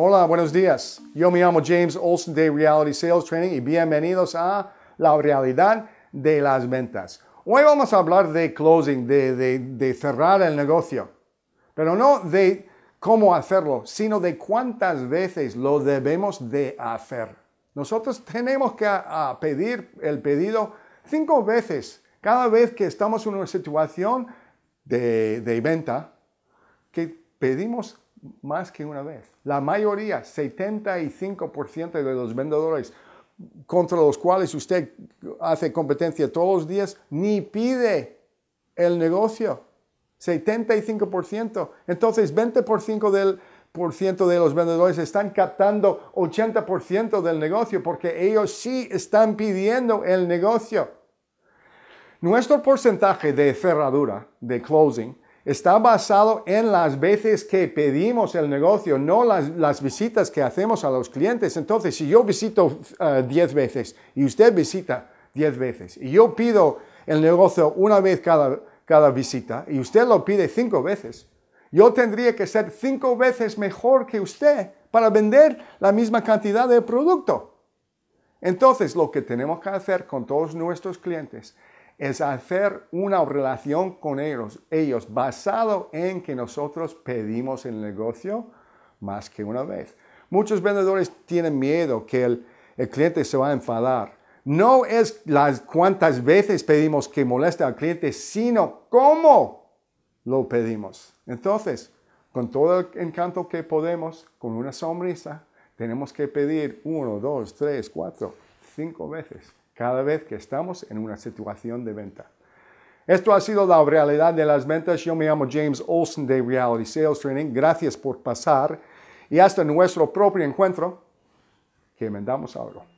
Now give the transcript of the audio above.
Hola, buenos días. Yo me llamo James Olson de Reality Sales Training y bienvenidos a la realidad de las ventas. Hoy vamos a hablar de closing, de, cerrar el negocio, pero no de cómo hacerlo, sino de cuántas veces lo debemos de hacer. Nosotros tenemos que pedir el pedido cinco veces cada vez que estamos en una situación de, de venta, que pedimos más que una vez. La mayoría, 75% de los vendedores contra los cuales usted hace competencia todos los días, ni pide el negocio. 75%. Entonces, 20% del, por ciento de los vendedores están captando 80% del negocio porque ellos sí están pidiendo el negocio. Nuestro porcentaje de cerradura, de closing, está basado en las veces que pedimos el negocio, no las, visitas que hacemos a los clientes. Entonces, si yo visito 10 eh, veces y usted visita 10 veces y yo pido el negocio una vez cada, cada visita y usted lo pide 5 veces, yo tendría que ser 5 veces mejor que usted para vender la misma cantidad de producto. Entonces, lo que tenemos que hacer con todos nuestros clientes es hacer una relación con ellos, ellos basado en que nosotros pedimos el negocio más que una vez. Muchos vendedores tienen miedo que el, el cliente se va a enfadar. No es las cuantas veces pedimos que moleste al cliente, sino cómo lo pedimos. Entonces, con todo el encanto que podemos, con una sonrisa, tenemos que pedir uno, dos, tres, cuatro, cinco veces cada vez que estamos en una situación de venta. Esto ha sido la realidad de las ventas. Yo me llamo James Olson de Reality Sales Training. Gracias por pasar y hasta nuestro propio encuentro, que vendamos algo.